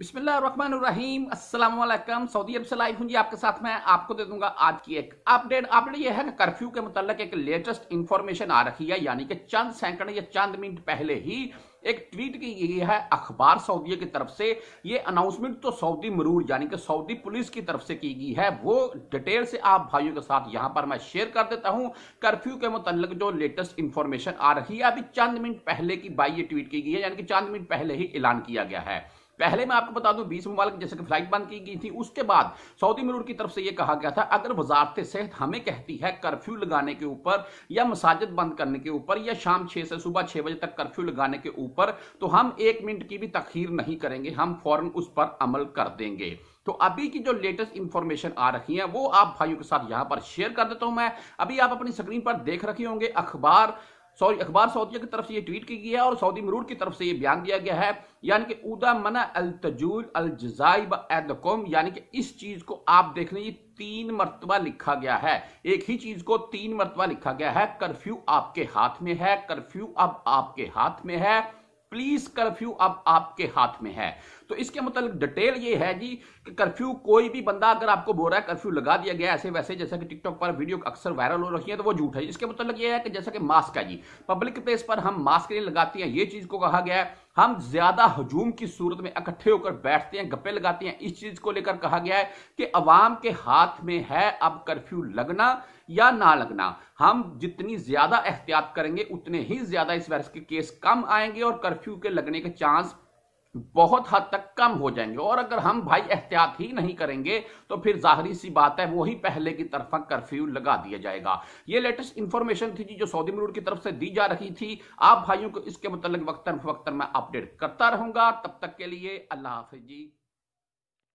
बिस्मिल्लाम Aslam Saudi अरब से live हूँ जी आपके साथ मैं आपको दे दूंगा आज की एक अपडेट अपडेट ये है कि कर्फ्यू के मुतालिक एक लेटेस्ट इन्फॉर्मेशन आ रही है यानी कि चंद सेकंड या चंद मिनट पहले ही एक ट्वीट की गई है अखबार सऊदी की तरफ से ये अनाउंसमेंट तो सऊदी मरूर यानी कि सऊदी पुलिस की तरफ से की गई है वो डिटेल से आप भाइयों के साथ यहां पर मैं शेयर कर देता हूं कर्फ्यू के मुतलक जो लेटेस्ट इन्फॉर्मेशन आ रही है अभी चंद मिनट पहले की बाई ये ट्वीट की गई है यानी कि चंद मिनट पहले ही ऐलान किया गया है पहले मैं आपको बता दूं बीस ममालिक जैसे कि फ्लाइट बंद की गई थी उसके बाद सऊदी मरूर की तरफ से यह कहा गया था अगर वजारत सेहत हमें कहती है कर्फ्यू लगाने के ऊपर या मसाजिद बंद करने के ऊपर या शाम छह से सुबह छह बजे तक कर्फ्यू लगाने के ऊपर तो हम एक मिनट की भी तखीर नहीं करेंगे हम फौरन उस पर अमल कर देंगे तो अभी की जो लेटेस्ट इंफॉर्मेशन आ रही है वो आप भाइयों के साथ यहां पर शेयर कर देता हूं मैं अभी आप अपनी स्क्रीन पर देख रखे होंगे अखबार सॉरी अखबार सऊदिया की तरफ से ये ट्वीट की गई है और सऊदी मरूर की तरफ से ये बयान दिया गया है यानी कि उदा मना अल तजूल अल जजाइब कौम यानी कि इस चीज को आप देख लें ये तीन मरतबा लिखा गया है एक ही चीज को तीन मरतबा लिखा गया है कर्फ्यू आपके हाथ में है कर्फ्यू अब आपके हाथ में है प्लीज कर्फ्यू अब आपके हाथ में है तो इसके मतलब डिटेल ये है जी कि कर्फ्यू कोई भी बंदा अगर आपको बोल रहा है कर्फ्यू लगा दिया गया ऐसे वैसे जैसा कि टिकटॉक पर वीडियो अक्सर वायरल हो रही है तो वो झूठ है इसके मतलब ये है कि जैसा कि मास्क है जी पब्लिक प्लेस पर हम मास्क नहीं लगाते हैं ये चीज को कहा गया है हम ज्यादा हजूम की सूरत में इकट्ठे होकर बैठते हैं गप्पे लगाते हैं इस चीज को लेकर कहा गया है कि अवाम के हाथ में है अब कर्फ्यू लगना या ना लगना हम जितनी ज्यादा एहतियात करेंगे उतने ही ज्यादा इस वायरस के केस कम आएंगे और कर्फ्यू के लगने के चांस बहुत हद तक कम हो जाएंगे और अगर हम भाई एहतियात ही नहीं करेंगे तो फिर जाहरी सी बात है वही पहले की तरफ कर्फ्यू लगा दिया जाएगा ये लेटेस्ट इंफॉर्मेशन थी जो सऊदी मरूड की तरफ से दी जा रही थी आप भाइयों को इसके मतलब वक्तर वक्ता मैं अपडेट करता रहूंगा तब तक के लिए अल्लाह हाफिज जी